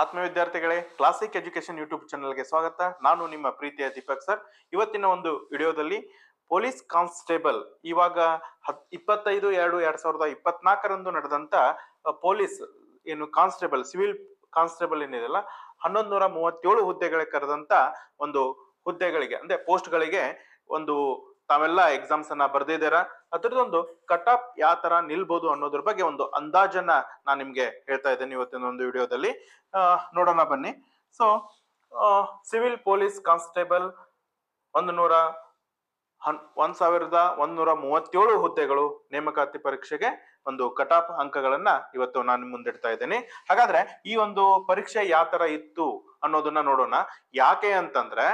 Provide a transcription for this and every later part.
ಆತ್ಮ ವಿದ್ಯಾರ್ಥಿಗಳೇ classic education YouTube ಚಾನಲ್ಗೆ ಸ್ವಾಗತ ನಾನು ನಿಮ್ಮ ಪ್ರೀತಿಯ ದೀಪಕ್ ಸರ್ ಇವತ್ತಿನ ಒಂದು ವಿಡಿಯೋದಲ್ಲಿ ಪೊಲೀಸ್ ಕಾನ್ಸ್ಟೇಬಲ್ ಇವಾಗ ಹತ್ ಇಪ್ಪತ್ತೈದು ಎರಡು ಎರಡ್ ಸಾವಿರದ ಇಪ್ಪತ್ನಾಲ್ಕರಂದು ನಡೆದಂತ ಪೊಲೀಸ್ ಏನು ಕಾನ್ಸ್ಟೇಬಲ್ ಸಿವಿಲ್ ಕಾನ್ಸ್ಟೇಬಲ್ ಏನಿದೆಯಲ್ಲ ಹನ್ನೊಂದು ನೂರ ಮೂವತ್ತೇಳು ಹುದ್ದೆಗಳಿಗೆ ಕರೆದಂತ ಒಂದು ಹುದ್ದೆಗಳಿಗೆ ಅಂದ್ರೆ ಪೋಸ್ಟ್ಗಳಿಗೆ ಒಂದು ತಾವೆಲ್ಲ ಎಕ್ಸಾಮ್ಸ್ ಅನ್ನ ಬರ್ದಿದ್ದೀರಾ ಅದರದೊಂದು ಕಟ್ ಆಫ್ ಯಾವ ತರ ನಿಲ್ಬಹುದು ಅನ್ನೋದ್ರ ಬಗ್ಗೆ ಒಂದು ಅಂದಾಜನ್ನ ನಾನು ನಿಮ್ಗೆ ಹೇಳ್ತಾ ಇದ್ದೇನೆ ಇವತ್ತಿನ ಒಂದು ವಿಡಿಯೋದಲ್ಲಿ ನೋಡೋಣ ಬನ್ನಿ ಸೊ ಸಿವಿಲ್ ಪೊಲೀಸ್ ಕಾನ್ಸ್ಟೇಬಲ್ ಒಂದು ನೂರ ಒಂದ್ ಸಾವಿರದ ಒಂದ್ ನೂರ ಮೂವತ್ತೇಳು ಹುದ್ದೆಗಳು ನೇಮಕಾತಿ ಪರೀಕ್ಷೆಗೆ ಒಂದು ಕಟಾಪ್ ಅಂಕಗಳನ್ನ ಇವತ್ತು ನಾನು ಮುಂದಿಡ್ತಾ ಇದ್ದೇನೆ ಹಾಗಾದ್ರೆ ಈ ಒಂದು ಪರೀಕ್ಷೆ ಯಾವ ತರ ಇತ್ತು ಅನ್ನೋದನ್ನ ನೋಡೋಣ ಯಾಕೆ ಅಂತಂದ್ರೆ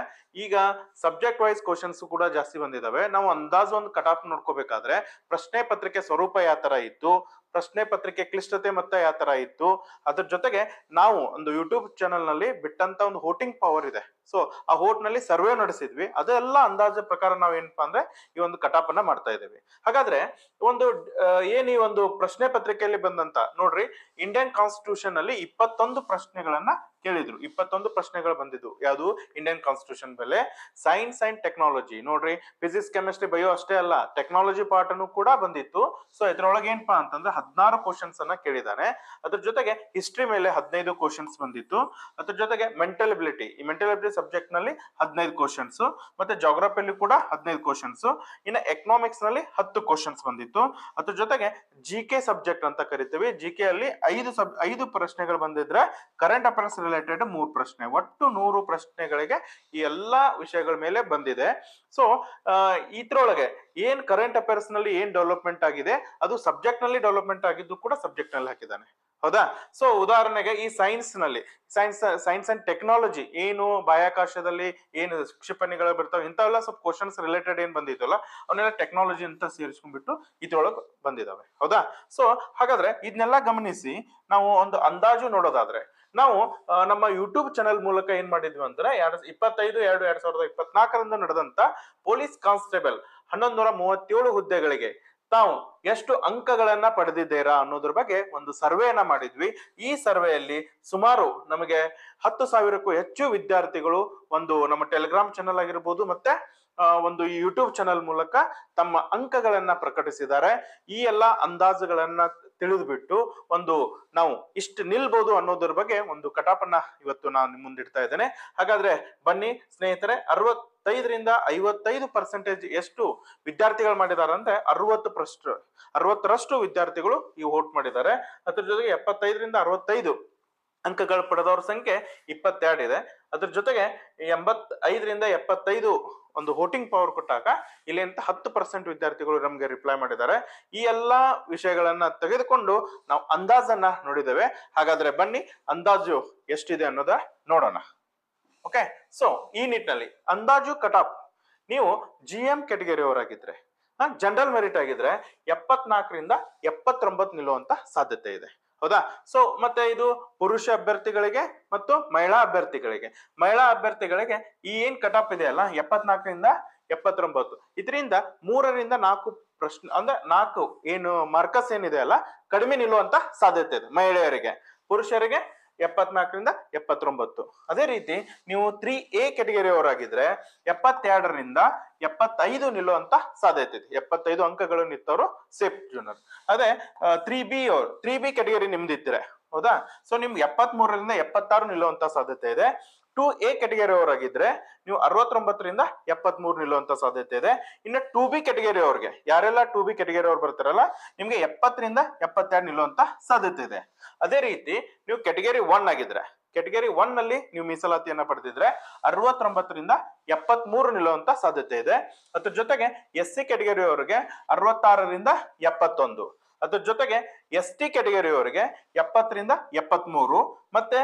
ಈಗ ಸಬ್ಜೆಕ್ಟ್ ವೈಸ್ ಕ್ವಶನ್ಸ್ ಕೂಡ ಜಾಸ್ತಿ ಬಂದಿದಾವೆ ನಾವು ಅಂದಾಜು ಒಂದು ಆಫ್ ನೋಡ್ಕೋಬೇಕಾದ್ರೆ ಪ್ರಶ್ನೆ ಪತ್ರಿಕೆ ಸ್ವರೂಪ ಯಾವ ತರ ಇತ್ತು ಪ್ರಶ್ನೆ ಪತ್ರಿಕೆ ಕ್ಲಿಷ್ಟತೆ ಮತ್ತೆ ಯಾವ ತರ ಇತ್ತು ಅದ್ರ ಜೊತೆಗೆ ನಾವು ಒಂದು ಯೂಟ್ಯೂಬ್ ಚಾನಲ್ ನಲ್ಲಿ ಬಿಟ್ಟಂತ ಒಂದು ಹೋಟಿಂಗ್ ಪವರ್ ಇದೆ ಸೊ ಆ ಹೋಟ್ ನಲ್ಲಿ ಸರ್ವೆ ನಡೆಸಿದ್ವಿ ಅದೆಲ್ಲ ಅಂದಾಜು ಪ್ರಕಾರ ನಾವ್ ಏನಪ್ಪಾ ಅಂದ್ರೆ ಈ ಒಂದು ಕಟಾಪನ್ನ ಮಾಡ್ತಾ ಇದ್ದೀವಿ ಹಾಗಾದ್ರೆ ಒಂದು ಏನ್ ಈ ಒಂದು ಪ್ರಶ್ನೆ ಪತ್ರಿಕೆಯಲ್ಲಿ ಬಂದಂತ ನೋಡ್ರಿ ಇಂಡಿಯನ್ ಕಾನ್ಸ್ಟಿಟ್ಯೂಷನ್ ಅಲ್ಲಿ ಇಪ್ಪತ್ತೊಂದು ಪ್ರಶ್ನೆಗಳನ್ನ ಕೇಳಿದ್ರು ಇಪ್ಪತ್ತೊಂದು ಪ್ರಶ್ನೆಗಳು ಬಂದಿದ್ದು ಯಾವುದು ಇಂಡಿಯನ್ ಕಾನ್ಸ್ಟಿಟ್ಯೂಷನ್ ಮೇಲೆ ಸೈನ್ಸ್ ಅಂಡ್ ಟೆಕ್ನಾಲಜಿ ನೋಡ್ರಿ ಫಿಸಿಕ್ಸ್ ಕೆಮಿಸ್ಟ್ರಿ ಬಯೋ ಅಷ್ಟೇ ಅಲ್ಲ ಟೆಕ್ನಾಲಜಿ ಅನ್ನು ಕೂಡ ಬಂದಿತ್ತು ಸೊ ಇದ್ರೊಳಗೆ ಏನಪ್ಪ ಅಂತಂದ್ರೆ ಹದಿನಾರು ಕ್ವಶನ್ಸ್ ಅನ್ನ ಕೇಳಿದ್ದಾರೆ ಅದ್ರ ಜೊತೆಗೆ ಹಿಸ್ಟ್ರಿ ಮೇಲೆ ಹದಿನೈದು ಕ್ವಶನ್ಸ್ ಬಂದಿತ್ತು ಅದ್ರ ಜೊತೆಗೆ ಮೆಂಟಲ್ ಎಬಿಲಿಟಿ ಈ ಮೆಂಟಲ್ ಎಬಿಲಿಟಿ ಸಬ್ಜೆಕ್ಟ್ ನಲ್ಲಿ ಹದಿನೈದು ಕ್ವಶನ್ಸ್ ಮತ್ತೆ ಅಲ್ಲಿ ಕೂಡ ಹದಿನೈದು ಕ್ವಶನ್ಸ್ ಇನ್ನು ಎಕನಾಮಿಕ್ಸ್ ನಲ್ಲಿ ಹತ್ತು ಕ್ವಶನ್ಸ್ ಬಂದಿತ್ತು ಅದ್ರ ಜೊತೆಗೆ ಜಿ ಕೆ ಸಬ್ಜೆಕ್ಟ್ ಅಂತ ಕರಿತೀವಿ ಜಿ ಕೆ ಅಲ್ಲಿ ಐದು ಸಬ್ ಐದು ಪ್ರಶ್ನೆಗಳು ಬಂದಿದ್ರೆ ಕರೆಂಟ್ ಅಫೇರ್ಸ್ ರಿಲೇಟೆಡ್ ಮೂರು ಪ್ರಶ್ನೆ ಒಟ್ಟು ನೂರು ಪ್ರಶ್ನೆಗಳಿಗೆ ಈ ಎಲ್ಲಾ ವಿಷಯಗಳ ಮೇಲೆ ಬಂದಿದೆ ಸೊ ಇದ್ರೊಳಗೆ ಏನ್ ಕರೆಂಟ್ ಅಫೇರ್ಸ್ ನಲ್ಲಿ ಏನ್ ಡೆವಲಪ್ಮೆಂಟ್ ಆಗಿದೆ ಅದು ಸಬ್ಜೆಕ್ಟ್ ನಲ್ಲಿ ಡೆವಲಪ್ಮೆಂಟ್ ಆಗಿದ್ದು ಕೂಡ ಸಬ್ಜೆಕ್ಟ್ ನಲ್ಲಿ ಹಾಕಿದ್ದಾನೆ ಹೌದಾ ಸೊ ಉದಾಹರಣೆಗೆ ಈ ಸೈನ್ಸ್ ನಲ್ಲಿ ಸೈನ್ಸ್ ಸೈನ್ಸ್ ಅಂಡ್ ಟೆಕ್ನಾಲಜಿ ಏನು ಬಾಹ್ಯಾಕಾಶದಲ್ಲಿ ಏನು ಕ್ಷಿಪಣಿಗಳು ಬರ್ತಾವೆ ಇಂಥವೆಲ್ಲ ಸ್ವಲ್ಪ ಕ್ವಶನ್ಸ್ ರಿಲೇಟೆಡ್ ಏನ್ ಬಂದಿದ್ದಲ್ಲ ಅವನ್ನೆಲ್ಲ ಟೆಕ್ನಾಲಜಿ ಅಂತ ಸೇರಿಸ್ಕೊಂಡ್ಬಿಟ್ಟು ಇದ್ರೊಳಗೆ ಬಂದಿದ್ದಾವೆ ಹೌದಾ ಸೊ ಹಾಗಾದ್ರೆ ಇದನ್ನೆಲ್ಲ ಗಮನಿಸಿ ನಾವು ಒಂದು ಅಂದಾಜು ನೋಡೋದಾದ್ರೆ ನಾವು ನಮ್ಮ ಯೂಟ್ಯೂಬ್ ಚಾನೆಲ್ ಮೂಲಕ ಏನ್ ಮಾಡಿದ್ವಿ ಅಂದ್ರೆ ಎರಡ್ ಇಪ್ಪತ್ತೈದು ಎರಡು ಎರಡ್ ಸಾವಿರದ ಇಪ್ಪತ್ನಾಲ್ಕರಿಂದ ನಡೆದಂತ ಪೊಲೀಸ್ ಕಾನ್ಸ್ಟೇಬಲ್ ಹನ್ನೊಂದು ನೂರ ಮೂವತ್ತೇಳು ಹುದ್ದೆಗಳಿಗೆ ತಾವು ಎಷ್ಟು ಅಂಕಗಳನ್ನ ಪಡೆದಿದ್ದೀರಾ ಅನ್ನೋದ್ರ ಬಗ್ಗೆ ಒಂದು ಸರ್ವೆಯನ್ನ ಮಾಡಿದ್ವಿ ಈ ಸರ್ವೆಯಲ್ಲಿ ಸುಮಾರು ನಮಗೆ ಹತ್ತು ಸಾವಿರಕ್ಕೂ ಹೆಚ್ಚು ವಿದ್ಯಾರ್ಥಿಗಳು ಒಂದು ನಮ್ಮ ಟೆಲಿಗ್ರಾಮ್ ಚಾನೆಲ್ ಆಗಿರ್ಬೋದು ಮತ್ತೆ ಒಂದು ಯೂಟ್ಯೂಬ್ ಚಾನೆಲ್ ಮೂಲಕ ತಮ್ಮ ಅಂಕಗಳನ್ನ ಪ್ರಕಟಿಸಿದ್ದಾರೆ ಈ ಎಲ್ಲ ಅಂದಾಜುಗಳನ್ನ ತಿಳಿದುಬಿಟ್ಟು ಒಂದು ನಾವು ಇಷ್ಟು ನಿಲ್ಬಹುದು ಅನ್ನೋದ್ರ ಬಗ್ಗೆ ಒಂದು ಕಟಾಪನ್ನ ಇವತ್ತು ನಾನು ನಿಮ್ಮ ಮುಂದಿಡ್ತಾ ಇದ್ದೇನೆ ಹಾಗಾದ್ರೆ ಬನ್ನಿ ಸ್ನೇಹಿತರೆ ಅರವತ್ತೈದರಿಂದ ಐವತ್ತೈದು ಪರ್ಸೆಂಟೇಜ್ ಎಷ್ಟು ವಿದ್ಯಾರ್ಥಿಗಳು ಮಾಡಿದ್ದಾರೆ ಅಂದ್ರೆ ಅರವತ್ತು ಪ್ರಷ್ಟು ಅರವತ್ತರಷ್ಟು ವಿದ್ಯಾರ್ಥಿಗಳು ಈ ವೋಟ್ ಮಾಡಿದ್ದಾರೆ ಅದ್ರ ಜೊತೆಗೆ ಎಪ್ಪತ್ತೈದರಿಂದ ಅರವತ್ತೈದು ಅಂಕಗಳು ಪಡೆದವರ ಸಂಖ್ಯೆ ಇಪ್ಪತ್ತೆರಡು ಇದೆ ಅದ್ರ ಜೊತೆಗೆ ಎಂಬತ್ ಐದರಿಂದ ಎಪ್ಪತ್ತೈದು ಒಂದು ವೋಟಿಂಗ್ ಪವರ್ ಕೊಟ್ಟಾಗ ಇಲ್ಲಿ ಅಂತ ಹತ್ತು ಪರ್ಸೆಂಟ್ ವಿದ್ಯಾರ್ಥಿಗಳು ನಮಗೆ ರಿಪ್ಲೈ ಮಾಡಿದ್ದಾರೆ ಈ ಎಲ್ಲ ವಿಷಯಗಳನ್ನ ತೆಗೆದುಕೊಂಡು ನಾವು ಅಂದಾಜನ್ನ ನೋಡಿದ್ದೇವೆ ಹಾಗಾದ್ರೆ ಬನ್ನಿ ಅಂದಾಜು ಎಷ್ಟಿದೆ ಅನ್ನೋದ ನೋಡೋಣ ಓಕೆ ಸೊ ಈ ನಿಟ್ಟಿನಲ್ಲಿ ಅಂದಾಜು ಕಟ್ ಆಫ್ ನೀವು ಜಿ ಎಂ ಕೆಟಗರಿ ಅವರಾಗಿದ್ರೆ ಜನರಲ್ ಮೆರಿಟ್ ಆಗಿದ್ರೆ ಎಪ್ಪತ್ನಾಲ್ಕರಿಂದ ಎಪ್ಪತ್ತೊಂಬತ್ತು ನಿಲ್ಲುವಂತ ಸಾಧ್ಯತೆ ಇದೆ ಹೌದಾ ಸೊ ಮತ್ತೆ ಇದು ಪುರುಷ ಅಭ್ಯರ್ಥಿಗಳಿಗೆ ಮತ್ತು ಮಹಿಳಾ ಅಭ್ಯರ್ಥಿಗಳಿಗೆ ಮಹಿಳಾ ಅಭ್ಯರ್ಥಿಗಳಿಗೆ ಈ ಏನ್ ಕಟ್ ಆಫ್ ಇದೆ ಅಲ್ಲ ಎಪ್ಪತ್ನಾಲ್ಕರಿಂದ ಎಪ್ಪತ್ತೊಂಬತ್ತು ಇದರಿಂದ ಮೂರರಿಂದ ನಾಲ್ಕು ಪ್ರಶ್ನೆ ಅಂದ್ರೆ ನಾಲ್ಕು ಏನು ಮಾರ್ಕಸ್ ಏನಿದೆ ಅಲ್ಲ ಕಡಿಮೆ ನಿಲ್ಲುವಂತ ಸಾಧ್ಯತೆ ಇದೆ ಮಹಿಳೆಯರಿಗೆ ಪುರುಷರಿಗೆ ಎಪ್ಪತ್ನಾಲ್ಕರಿಂದ ಎಪ್ಪತ್ತೊಂಬತ್ತು ಅದೇ ರೀತಿ ನೀವು ತ್ರೀ ಎ ಕೆಟಗರಿ ಅವರಾಗಿದ್ರೆ ಎಪ್ಪತ್ತೆರಡರಿಂದ ಎಪ್ಪತ್ತೈದು ನಿಲ್ಲುವಂತ ಸಾಧ್ಯತೆ ಇದೆ ಎಪ್ಪತ್ತೈದು ಅಂಕಗಳು ನಿಂತವರು ಸೇಫ್ ಜೂನರ್ ಅದೇ ತ್ರೀ ಬಿ ಅವ್ರು ತ್ರೀ ಬಿ ಕೆಟಗರಿ ನಿಮ್ದಿದ್ರೆ ಹೌದಾ ಸೊ ನಿಮ್ಗೆ ಎಪ್ಪತ್ಮೂರರಿಂದ ಎಪ್ಪತ್ತಾರು ನಿಲ್ಲುವಂತ ಸಾಧ್ಯತೆ ಇದೆ ಟು ಎ ಕೆಟಗರಿ ಅವರಾಗಿದ್ರೆ ನೀವು ಅರವತ್ತೊಂಬತ್ತರಿಂದ ಎಪ್ಪತ್ಮೂರು ಮೂರು ನಿಲ್ಲುವಂತ ಸಾಧ್ಯತೆ ಇದೆ ಇನ್ನು ಟು ಬಿ ಕೆಟಗರಿ ಅವ್ರಿಗೆ ಯಾರೆಲ್ಲ ಟು ಬಿ ಕೆಟಗರಿ ಅವ್ರು ಬರ್ತಾರಲ್ಲ ನಿಮ್ಗೆ ಎಪ್ಪತ್ತರಿಂದ ಎಪ್ಪತ್ತೆರಡು ನಿಲ್ಲುವಂತ ಸಾಧ್ಯತೆ ಇದೆ ಅದೇ ರೀತಿ ನೀವು ಕೆಟಗರಿ ಒನ್ ಆಗಿದ್ರೆ ಕೆಟಗರಿ ಒನ್ ನಲ್ಲಿ ನೀವು ಮೀಸಲಾತಿಯನ್ನ ಪಡೆದಿದ್ರೆ ಅರವತ್ತೊಂಬತ್ತರಿಂದ ಎಪ್ಪತ್ತ್ ಮೂರು ನಿಲ್ಲುವಂತ ಸಾಧ್ಯತೆ ಇದೆ ಅದ್ರ ಜೊತೆಗೆ ಎಸ್ ಸಿ ಕೆಟಗರಿ ಅವರಿಗೆ ಅರವತ್ತಾರರಿಂದ ಎಪ್ಪತ್ತೊಂದು ಅದ್ರ ಜೊತೆಗೆ ಎಸ್ ಟಿ ಕೆಟಗರಿ ಅವರಿಗೆ ಎಪ್ಪತ್ತರಿಂದ ಎಪ್ಪತ್ಮೂರು ಮತ್ತೆ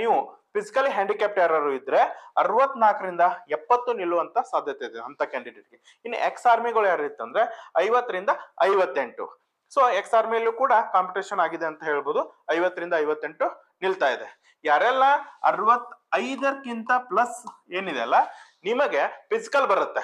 ನೀವು ಫಿಸಿಕಲಿ ಹ್ಯಾಂಡಿಕ್ಯಾಪ್ಟ್ ಯಾರು ಇದ್ರೆ ಅರವತ್ನಾಲ್ಕರಿಂದ ಎಪ್ಪತ್ತು ನಿಲ್ಲುವಂತ ಸಾಧ್ಯತೆ ಇದೆ ಅಂತ ಕ್ಯಾಂಡಿಡೇಟ್ಗೆ ಇನ್ನು ಎಕ್ಸ್ ಆರ್ಮಿಗಳು ಯಾರು ಇತ್ತಂದ್ರೆ ಐವತ್ತರಿಂದ ಐವತ್ತೆಂಟು ಸೊ ಎಕ್ಸ್ ಆರ್ಮಿಯಲ್ಲೂ ಕೂಡ ಕಾಂಪಿಟೇಷನ್ ಆಗಿದೆ ಅಂತ ಹೇಳ್ಬೋದು ಐವತ್ತರಿಂದ ಐವತ್ತೆಂಟು ನಿಲ್ತಾ ಇದೆ ಯಾರೆಲ್ಲ ಅರವತ್ತೈದಕ್ಕಿಂತ ಪ್ಲಸ್ ಏನಿದೆ ಅಲ್ಲ ನಿಮಗೆ ಫಿಸಿಕಲ್ ಬರುತ್ತೆ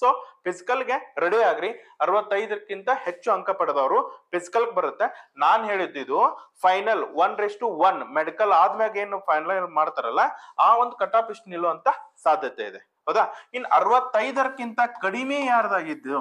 ಸೊ ಫಿಸಿಕಲ್ಗೆ ರೆಡಿ ಆಗ್ರಿ ಅರವತ್ತೈದಕ್ಕಿಂತ ಹೆಚ್ಚು ಅಂಕ ಪಡೆದವರು ಫಿಸಿಕಲ್ ಬರುತ್ತೆ ನಾನ್ ಹೇಳಿದ್ದು final one rest to one medical ಆದ್ಮ್ಯಾಗ ಏನು ಫೈನಲ್ ಮಾಡ್ತಾರಲ್ಲ ಆ ಒಂದು ಕಟ್ ಆಫ್ ಇಷ್ಟು ನಿಲ್ಲುವಂತ ಸಾಧ್ಯತೆ ಇದೆ ಹೌದಾ ಇನ್ ಅರವತ್ತೈದಕ್ಕಿಂತ ಕಡಿಮೆ ಯಾರ್ದಾಗಿದ್ದು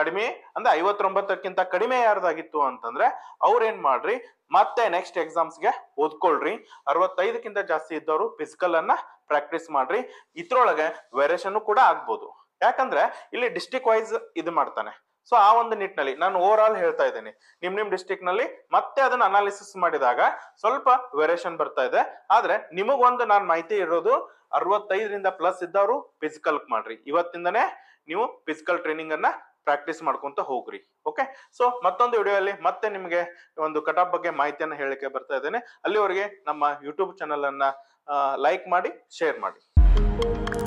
ಕಡಿಮೆ ಅಂದ್ರೆ ಐವತ್ತೊಂಬತ್ತಕ್ಕಿಂತ ಕಡಿಮೆ ಯಾರ್ದಾಗಿತ್ತು ಅಂತಂದ್ರೆ ಅವ್ರೇನ್ ಮಾಡ್ರಿ ಮತ್ತೆ ನೆಕ್ಸ್ಟ್ ಎಕ್ಸಾಮ್ಸ್ಗೆ ಓದ್ಕೊಳ್ರಿ ಅರವತ್ತೈದಕ್ಕಿಂತ ಜಾಸ್ತಿ ಇದ್ದವರು ಫಿಸಿಕಲ್ ಅನ್ನ ಪ್ರಾಕ್ಟೀಸ್ ಮಾಡ್ರಿ ಇದ್ರೊಳಗೆ ವೇರಿಯೇಷನ್ ಕೂಡ ಆಗ್ಬೋದು ಯಾಕಂದ್ರೆ ಇಲ್ಲಿ ಡಿಸ್ಟಿಕ್ ವೈಸ್ ಇದು ಮಾಡ್ತಾನೆ ಸೊ ಆ ಒಂದು ನಿಟ್ಟಿನಲ್ಲಿ ನಾನು ಓವರ್ ಆಲ್ ಹೇಳ್ತಾ ಇದ್ದೀನಿ ನಿಮ್ ನಿಮ್ ಡಿಸ್ಟಿಕ್ ನಲ್ಲಿ ಮತ್ತೆ ಅದನ್ನ ಅನಾಲಿಸಿಸ್ ಮಾಡಿದಾಗ ಸ್ವಲ್ಪ ವೇರಿಯೇಷನ್ ಬರ್ತಾ ಇದೆ ಆದ್ರೆ ನಿಮಗೊಂದು ನಾನು ಮಾಹಿತಿ ಇರೋದು ಅರವತ್ತೈದರಿಂದ ಪ್ಲಸ್ ಇದ್ದವರು ಫಿಸಿಕಲ್ ಮಾಡ್ರಿ ಇವತ್ತಿಂದನೇ ನೀವು ಫಿಸಿಕಲ್ ಟ್ರೈನಿಂಗ್ ಅನ್ನ ಪ್ರಾಕ್ಟೀಸ್ ಮಾಡ್ಕೊಂತ ಹೋಗ್ರಿ ಓಕೆ ಸೊ ಮತ್ತೊಂದು ವಿಡಿಯೋ ಅಲ್ಲಿ ಮತ್ತೆ ನಿಮಗೆ ಒಂದು ಕಟಾಪ್ ಬಗ್ಗೆ ಮಾಹಿತಿಯನ್ನು ಹೇಳಲಿಕ್ಕೆ ಬರ್ತಾ ಇದ್ದೇನೆ ಅಲ್ಲಿವರೆಗೆ ನಮ್ಮ ಯೂಟ್ಯೂಬ್ ಚಾನಲ್ ಅನ್ನ ಲೈಕ್ ಮಾಡಿ ಶೇರ್ ಮಾಡಿ